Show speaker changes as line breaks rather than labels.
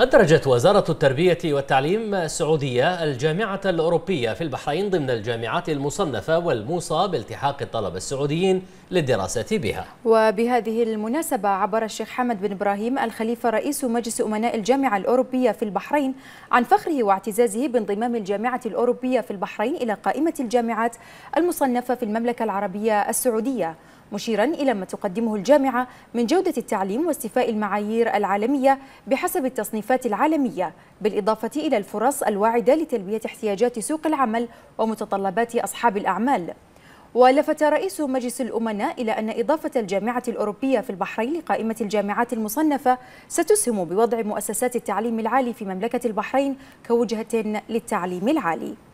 أدرجت وزارة التربية والتعليم السعودية الجامعة الأوروبية في البحرين ضمن الجامعات المصنفة والموصى بالتحاق الطلبة السعوديين للدراسة بها
وبهذه المناسبة عبر الشيخ حمد بن إبراهيم الخليفة رئيس مجلس أمناء الجامعة الأوروبية في البحرين عن فخره واعتزازه بانضمام الجامعة الأوروبية في البحرين إلى قائمة الجامعات المصنفة في المملكة العربية السعودية مشيرا إلى ما تقدمه الجامعة من جودة التعليم واستيفاء المعايير العالمية بحسب التصنيفات العالمية بالإضافة إلى الفرص الواعدة لتلبية احتياجات سوق العمل ومتطلبات أصحاب الأعمال ولفت رئيس مجلس الأمناء إلى أن إضافة الجامعة الأوروبية في البحرين لقائمة الجامعات المصنفة ستسهم بوضع مؤسسات التعليم العالي في مملكة البحرين كوجهة للتعليم العالي